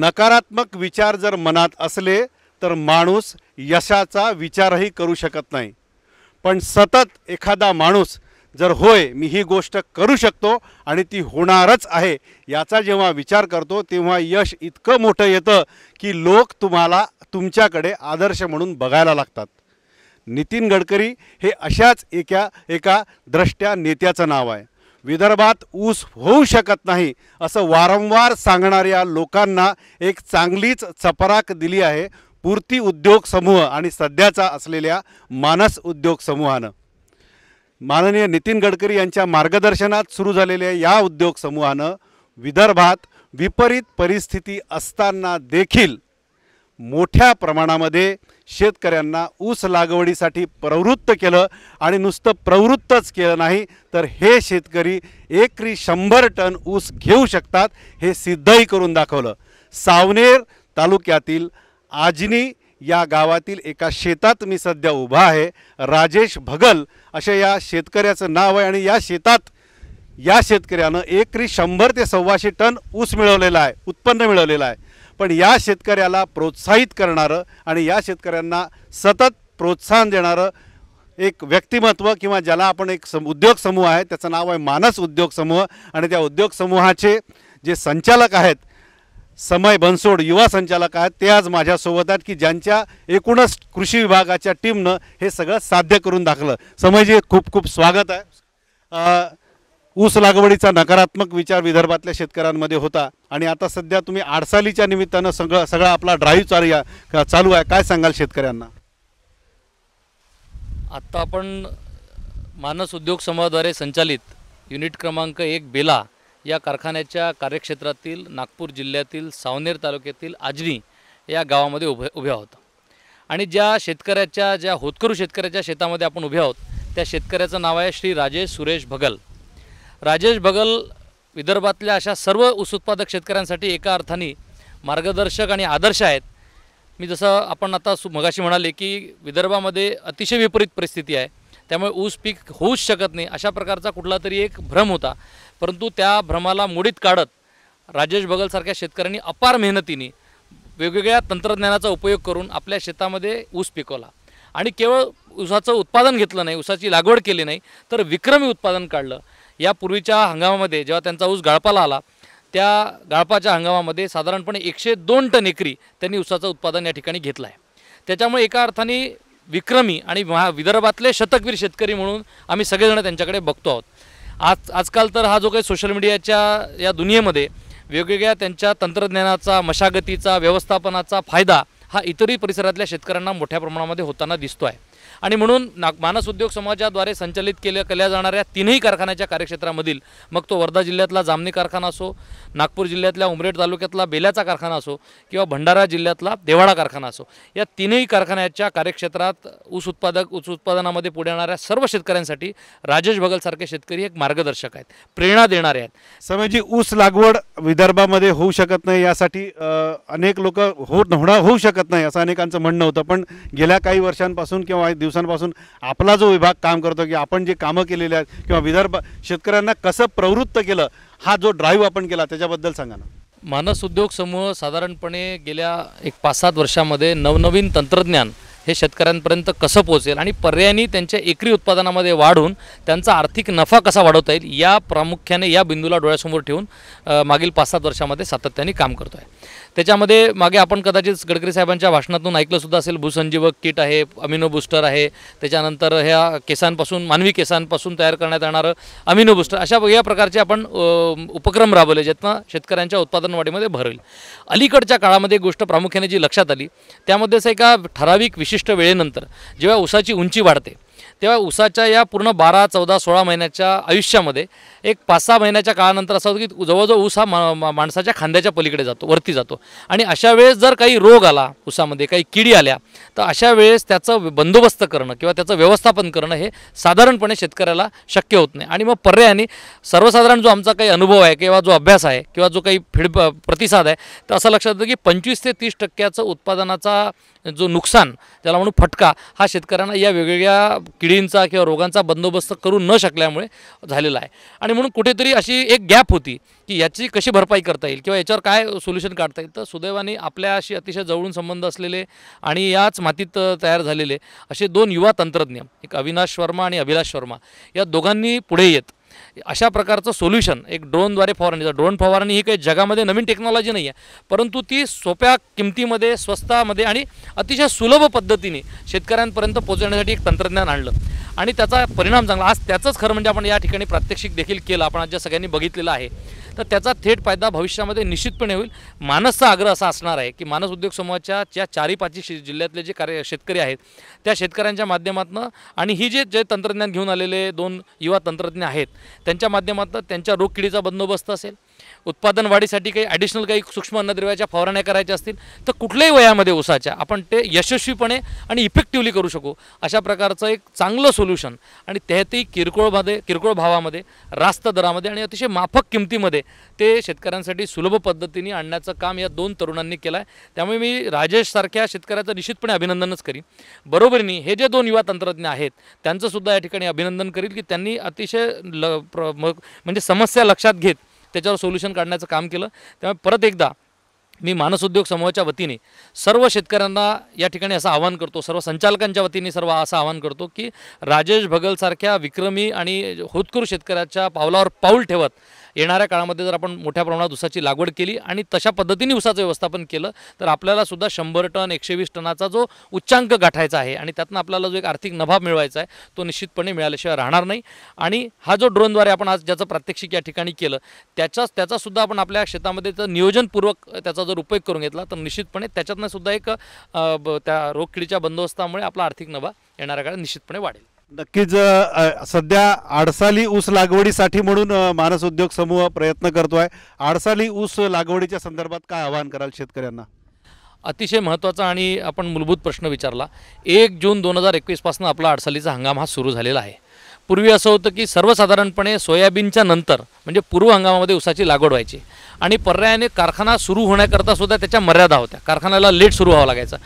नकारात्मक विचार जर मनात असले तर माणूस यशाचा विचारही करू शकत नाही पण सतत एखादा माणूस जर होय मी ही गोष्ट करू शकतो आणि ती होणारच आहे याचा जेव्हा विचार करतो तेव्हा यश इतकं मोठं येतं की लोक तुम्हाला तुमच्याकडे आदर्श म्हणून बघायला लागतात नितीन गडकरी हे अशाच एका एका द्रष्ट्या नेत्याचं नाव आहे विदर्भात ऊस होऊ शकत नाही असं वारंवार सांगणाऱ्या लोकांना एक चांगलीच चपराक दिली आहे पूर्ती उद्योग समूह आणि सध्याचा असलेल्या मानस उद्योग समूहानं माननीय नितीन गडकरी यांच्या मार्गदर्शनात सुरू झालेल्या या उद्योग समूहानं विदर्भात विपरीत परिस्थिती असताना देखील मोठ्या प्रमाणामध्ये शेतकऱ्यांना ऊस लागवडीसाठी प्रवृत्त केलं आणि नुसतं प्रवृत्तच केलं नाही तर हे शेतकरी एकरी शंभर टन ऊस घेऊ शकतात हे सिद्धही करून दाखवलं सावनेर तालुक्यातील आजनी या गावातील एका शेतात मी सध्या उभा आहे राजेश भगल असे या शेतकऱ्याचं नाव आहे आणि या शेतात या शेतकऱ्यानं एकरी शंभर ते सव्वाशे टन ऊस मिळवलेला आहे उत्पन्न मिळवलेलं आहे पण या शेतकऱ्याला प्रोत्साहित करणारं आणि या शेतकऱ्यांना सतत प्रोत्साहन देणारं एक व्यक्तिमत्व किंवा ज्याला आपण एक सम उद्योग समूह आहे त्याचं नाव आहे मानस उद्योग समूह आणि त्या उद्योग समूहाचे जे संचालक आहेत समय बनसोड युवा संचालक आहेत ते आज माझ्यासोबत आहेत की ज्यांच्या एकूणच कृषी विभागाच्या टीमनं हे सगळं साध्य करून दाखलं समयजी खूप खूप स्वागत आहे ऊस लागवडीचा नकारात्मक विचार विदर्भातल्या शेतकऱ्यांमध्ये होता आणि आता सध्या तुम्ही आडसालीच्या निमित्तानं सगळं सगळा आपला ड्राईव्ह चालू चालू आहे काय सांगाल शेतकऱ्यांना आत्ता आपण मानस उद्योग समूहाद्वारे संचालित युनिट क्रमांक एक बेला या कारखान्याच्या कार्यक्षेत्रातील नागपूर जिल्ह्यातील सावनेर तालुक्यातील आजनी या गावामध्ये उभ्या उभ्या आहोत आणि ज्या शेतकऱ्याच्या ज्या होतकरू शेतकऱ्याच्या शेतामध्ये आपण उभे आहोत त्या शेतकऱ्याचं नाव आहे श्री राजेश सुरेश भगल राजेश बगल विदर्भातल्या अशा सर्व ऊस उत्पादक शेतकऱ्यांसाठी एका अर्थाने मार्गदर्शक आणि आदर्श आहेत मी जसं आपण आता सु मगाशी म्हणाले की विदर्भामध्ये अतिशय विपरीत परिस्थिती आहे त्यामुळे ऊस पीक होऊच शकत नाही अशा प्रकारचा कुठला तरी एक भ्रम होता परंतु त्या भ्रमाला मोडीत काढत राजेश बगलसारख्या शेतकऱ्यांनी अपार मेहनतीने वेगवेगळ्या तंत्रज्ञानाचा उपयोग करून आपल्या शेतामध्ये ऊस पिकवला आणि केवळ ऊसाचं उत्पादन घेतलं नाही ऊसाची लागवड केली नाही तर विक्रमी उत्पादन काढलं या पूर्वीच्या हंगामामध्ये जेव्हा त्यांचा ऊस गाळपाला आला त्या गाळपाच्या हंगामामध्ये साधारणपणे एकशे दोन टन एकरी त्यांनी ऊसाचं उत्पादन या ठिकाणी घेतलं आहे त्याच्यामुळे एका अर्थाने विक्रमी आणि महा विदर्भातले शतकवीर शेतकरी म्हणून आम्ही सगळेजण त्यांच्याकडे बघतो आहोत आज आजकाल तर हा जो काही सोशल मीडियाच्या या दुनियेमध्ये वेगवेगळ्या त्यांच्या तंत्रज्ञानाचा मशागतीचा व्यवस्थापनाचा फायदा हा इतरही परिसरातल्या शेतकऱ्यांना मोठ्या प्रमाणामध्ये होताना दिसतो आहे आणि म्हणून नाग मानस उद्योग समाजाद्वारे संचालित केल्या केल्या जाणाऱ्या तीनही कारखान्याच्या कार्यक्षेत्रामधील मग तो वर्धा जिल्ह्यातला जामनी कारखाना असो नागपूर जिल्ह्यातल्या उमरेड तालुक्यातला बेल्याचा कारखाना असो किंवा भंडारा जिल्ह्यातला देवाडा कारखाना असो या तीनही कारखान्याच्या कार्यक्षेत्रात ऊस उत्पादक ऊस उत्पादनामध्ये पुढे येणाऱ्या सर्व शेतकऱ्यांसाठी राजेश भगलसारखे शेतकरी एक मार्गदर्शक आहेत प्रेरणा देणारे आहेत समजी ऊस लागवड विदर्भामध्ये होऊ शकत नाही यासाठी अनेक लोक हो होणार होऊ शकत नाही असं अनेकांचं म्हणणं होतं पण गेल्या काही वर्षांपासून किंवा दिवसांपासून आपला जो विभाग काम करतो की आपण जे कामं केलेली आहेत किंवा विदर्भ शेतकऱ्यांना कसं प्रवृत्त केलं हा जो ड्राईव्ह आपण केला त्याच्याबद्दल सांगा ना मानस उद्योग समूह साधारणपणे गेल्या एक पाच सात वर्षामध्ये नवनवीन तंत्रज्ञान हे शेतकऱ्यांपर्यंत कसं पोहोचेल आणि पर्यायाने त्यांच्या एकरी उत्पादनामध्ये वाढून त्यांचा आर्थिक नफा कसा वाढवता येईल या प्रामुख्याने या बिंदूला डोळ्यासमोर ठेवून मागील पाच सात वर्षामध्ये सातत्याने काम करतो आहे त्याच्यामध्ये मागे आपण कदाचित गडकरी साहेबांच्या भाषणातून ऐकलंसुद्धा असेल भूसंजीवक किट आहे अमिनो बुस्टर आहे त्याच्यानंतर ह्या केसांपासून मानवी केसांपासून तयार करण्यात येणारं अमिनो बुस्टर अशा या प्रकारचे आपण उपक्रम राबवले ज्यातनं शेतकऱ्यांच्या उत्पादन उत्पादनवाढीमध्ये होईल अलीकडच्या काळामध्ये गोष्ट प्रामुख्याने जी लक्षात आली त्यामध्येच एका ठराविक विशिष्ट विशिष्ट वेळेनंतर जेव्हा उसाची उंची वाढते तेव्हा उसाच्या या पूर्ण बारा चौदा सोळा महिन्याच्या आयुष्यामध्ये एक पाच सहा महिन्याच्या काळानंतर असं होतं की जवळजवळ ऊस हा मा माणसाच्या खांद्याच्या पलीकडे जातो वरती जातो आणि अशा वेळेस जर काही रोग आला उसामध्ये काही किडी आल्या तर अशा वेळेस त्याचं बंदोबस्त करणं किंवा त्याचं व्यवस्थापन करणं हे साधारणपणे शेतकऱ्याला शक्य होत नाही आणि मग पर्यायाने सर्वसाधारण जो आमचा काही अनुभव आहे किंवा जो अभ्यास आहे किंवा जो काही फीड प्रतिसाद आहे तर असं लक्षात येतं की पंचवीस ते तीस टक्क्याचं उत्पादनाचा जो नुकसान ज्याला म्हणून फटका हा शेतकऱ्यांना या वेगवेगळ्या किडींचा किंवा रोगांचा बंदोबस्त करू न शकल्यामुळे झालेला आहे आणि म्हणून कुठेतरी अशी एक गॅप होती की याची कशी भरपाई करता येईल किंवा याच्यावर काय सोल्युशन काढता येईल तर सुदैवाने आपल्याशी अतिशय जवळून संबंध असलेले आणि याच मातीत तयार झालेले असे दोन युवा तंत्रज्ञ एक अविनाश शर्मा आणि अभिलाष शर्मा या दोघांनी पुढे येत अशा प्रकारचं सोल्युशन एक ड्रोनद्वारे फवारणी ड्रोन फवारणी ही काही जगामध्ये नवीन टेक्नॉलॉजी नाही आहे परंतु ती सोप्या किमतीमध्ये स्वस्तामध्ये आणि अतिशय सुलभ पद्धतीने शेतकऱ्यांपर्यंत पोहोचवण्यासाठी एक तंत्रज्ञान आणलं आणि त्याचा परिणाम चांगला आज त्याचंच खरं म्हणजे आपण या ठिकाणी प्रात्यक्षिक देखील केलं आपण आज ज्या सगळ्यांनी बघितलेलं आहे तर त्याचा थेट फायदा भविष्यामध्ये निश्चितपणे होईल मानसचा आग्रह असा असणार आहे की मानस उद्योग समूहाच्या ज्या चारी पाचही शे जिल्ह्यातले जे कार्य शेतकरी आहेत त्या शेतकऱ्यांच्या माध्यमातून आणि ही जे जे तंत्रज्ञान घेऊन आलेले दोन युवा तंत्रज्ञ आहेत त्यांच्या माध्यमातून त्यांच्या रोगकिडीचा बंदोबस्त असेल उत्पादन वाढीसाठी काही ॲडिशनल काही सूक्ष्म अन्नद्रव्याच्या फवारण्या करायच्या असतील तर कुठल्याही वयामध्ये उसाच्या आपण ते यशस्वीपणे आणि इफेक्टिव्हली करू शकू अशा प्रकारचं एक चांगलं सोल्युशन आणि त्यातही किरकोळमध्ये किरकोळ भावामध्ये रास्त दरामध्ये आणि अतिशय माफक किमतीमध्ये ते शेतकऱ्यांसाठी सुलभ पद्धतीने आणण्याचं काम या दोन तरुणांनी केलं आहे त्यामुळे मी राजेशसारख्या शेतकऱ्याचं निश्चितपणे अभिनंदनच करीन बरोबरीने हे जे दोन युवा तंत्रज्ञ आहेत त्यांचंसुद्धा या ठिकाणी अभिनंदन करील की त्यांनी अतिशय ल प्र म्हणजे समस्या लक्षात घेत त्याच्यावर सोल्युशन काढण्याचं काम केलं त्यामुळे परत एकदा मी मानस उद्योग समूहाच्या वतीने सर्व शेतकऱ्यांना या ठिकाणी असं आवाहन करतो सर्व संचालकांच्या वतीने सर्व असं आवाहन करतो की राजेश भगलसारख्या विक्रमी आणि होतकरू शेतकऱ्याच्या पावलावर पाऊल ठेवत येणाऱ्या काळामध्ये जर आपण मोठ्या प्रमाणात ऊसाची लागवड केली आणि तशा पद्धतीने ऊसाचं व्यवस्थापन केलं तर आपल्याला सुद्धा शंभर टन एकशे टनाचा जो उच्चांक गाठायचा आहे आणि त्यातनं आपल्याला जो एक आर्थिक नभा मिळवायचा आहे तो निश्चितपणे मिळाल्याशिवाय राहणार नाही आणि हा जो ड्रोनद्वारे आपण आज ज्याचं प्रात्यक्षिक या ठिकाणी केलं त्याच्याच त्याचासुद्धा आपण आपल्या शेतामध्ये तर नियोजनपूर्वक त्याचा जर उपयोग करून घेतला तर निश्चितपणे त्याच्यातनं सुद्धा एक त्या रोगकिडीच्या बंदोबस्तामुळे आपला आर्थिक नभा येणाऱ्या काळात निश्चितपणे वाढेल नक्कीच सध्या आडसाली ऊस लागवडीसाठी म्हणून मानस उद्योग समूह प्रयत्न करतो आहे आडसाली ऊस लागवडीच्या संदर्भात काय आवाहन कराल शेतकऱ्यांना अतिशय महत्त्वाचा आणि आपण मूलभूत प्रश्न विचारला एक जून दोन हजार एकवीसपासून आपला आडसालीचा हंगाम हा सुरू झालेला आहे पूर्वी असं होतं की सर्वसाधारणपणे सोयाबीनच्या नंतर म्हणजे पूर्व हंगामामध्ये ऊसाची लागवड व्हायची आणि पर्यायाने कारखाना सुरू होण्याकरता सुद्धा त्याच्या मर्यादा होत्या कारखान्याला लेट सुरू व्हावं लागायचं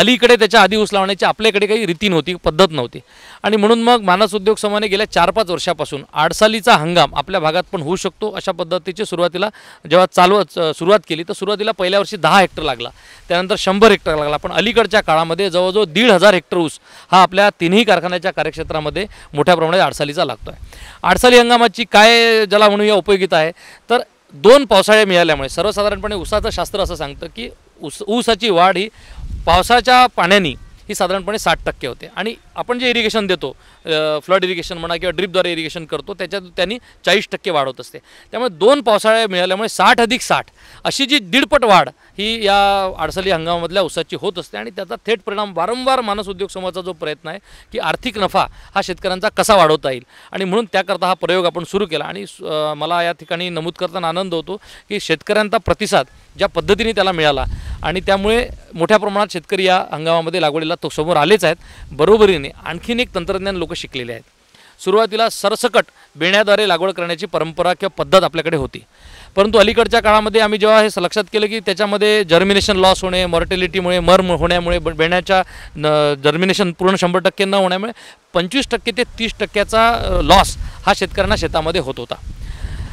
अलीकडे त्याच्या आधी ऊस लावण्याची आपल्याकडे काही रीती नव्हती पद्धत नव्हती आणि म्हणून मग मानस उद्योग समाने गेल्या चार पाच वर्षापासून आडसालीचा हंगाम आपल्या भागात पण होऊ शकतो अशा पद्धतीची सुरुवातीला जेव्हा चालू सुरुवात केली तर सुरुवातीला पहिल्या वर्षी दहा हेक्टर लागला त्यानंतर शंभर हेक्टर लागला पण अलीकडच्या काळामध्ये जवळजवळ दीड हजार हेक्टर ऊस हा आपल्या तिन्ही कारखान्याच्या कार्यक्षेत्रामध्ये मोठ्या प्रमाणात आडसालीचा लागतो आहे आडसाली हंगामाची काय ज्याला म्हणूया उपयोगिता आहे तर दोन पावसाळ्या मिळाल्यामुळे सर्वसाधारणपणे ऊसाचं शास्त्र असं सांगतं की ऊस ऊसाची वाढ ही पावसाच्या पाण्याने ही साधारणपणे साठ टक्के होते आणि आपण जे इरिगेशन देतो फ्लड इरिगेशन म्हणा किंवा ड्रीपद्वारे इरिगेशन करतो त्याच्यात त्यांनी चाळीस टक्के वाढ होत असते त्यामुळे दोन पावसाळ्या मिळाल्यामुळे साठ अधिक साठ अशी जी दीडपट वाढ ही या आडसली हंगामामधल्या ऊसाची होत असते आणि त्याचा थेट परिणाम वारंवार मानस उद्योग समूहाचा जो प्रयत्न आहे की आर्थिक नफा हा शेतकऱ्यांचा कसा वाढवता येईल आणि म्हणून त्याकरता हा प्रयोग आपण सुरू केला आणि मला या ठिकाणी नमूद करताना आनंद होतो की शेतकऱ्यांचा प्रतिसाद ज्या पद्धतीने त्याला मिळाला आणि त्यामुळे मोठ्या प्रमाणात शेतकरी या हंगामामध्ये लागवडीला तो समोर आलेच आहेत बरोबरीने आणखीन एक तंत्रज्ञान लोक शिकलेले आहेत सुरुवातीला सरसकट बेण्याद्वारे लागवड करण्याची परंपरा किंवा पद्धत आपल्याकडे होती परंतु अलीकडच्या काळामध्ये आम्ही जेव्हा हे लक्षात केलं की त्याच्यामध्ये जर्मिनेशन लॉस होणे मॉर्टेलिटीमुळे मरम होण्यामुळे बेण्याच्या न जर्मिनेशन पूर्ण शंभर टक्के न होण्यामुळे पंचवीस टक्के ते तीस टक्क्याचा लॉस हा शेतकऱ्यांना शेतामध्ये होत होता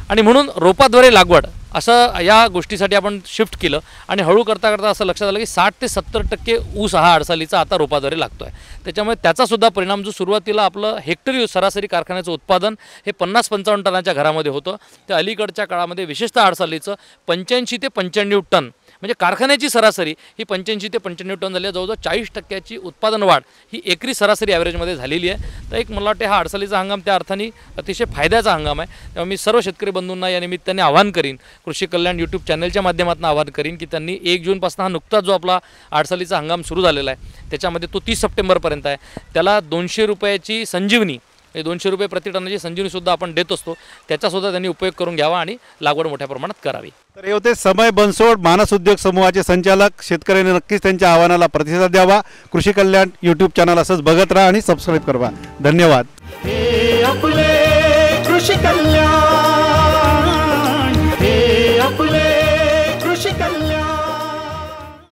आणि म्हणून रोपाद्वारे लागवड असं या गोष्टीसाठी आपण शिफ्ट केलं आणि हळू करता करता असं लक्षात आलं की साठ ते सत्तर टक्के ऊस हा अडसालीचा आता रोपाद्वारे लागतो आहे त्याच्यामुळे त्याचासुद्धा परिणाम जो सुरुवातीला आपलं हेक्टरी सरासरी कारखान्याचं उत्पादन हे पन्नास पंचावन्न टनाच्या घरामध्ये होतं त्या अलीकडच्या काळामध्ये विशेषतः अडसालीचं पंच्याऐंशी ते पंच्याण्णव टन म्हणजे कारखान्याची सरासरी ही पंच्याऐंशी ते पंच्याण्णव टन झाली जवळजवळ चाळीस टक्क्याची उत्पादन वाढ ही एकरी सरासरी ॲव्हरेजमध्ये झालेली आहे तर एक मला वाटते हा अडसालीचा हंगाम त्या अर्थाने अतिशय फायद्याचा हंगाम आहे तेव्हा मी सर्व शेतकरी बंधूंना या निमित्ताने आवाहन करीन कृषी कल्याण यूट्यूब चॅनलच्या माध्यमातून आवाहन करीन की त्यांनी एक जूनपासून हा नुकताच जो आपला आडसालीचा हंगाम सुरू झालेला आहे त्याच्यामध्ये तो तीस सप्टेंबरपर्यंत आहे त्याला दोनशे रुपयाची संजीवनी हे दोनशे रुपये प्रतिटनाची संजीवनीसुद्धा आपण देत असतो त्याचासुद्धा त्यांनी उपयोग करून घ्यावा आणि लागवड मोठ्या प्रमाणात करावी तर हे होते समय बनसोड मानस उद्योग समूहाचे संचालक शेतकऱ्यांनी नक्कीच त्यांच्या आव्हानाला प्रतिसाद द्यावा कृषी कल्याण यूट्यूब चॅनल असंच बघत राहा आणि सबस्क्राईब करा धन्यवाद कृषी कल्याण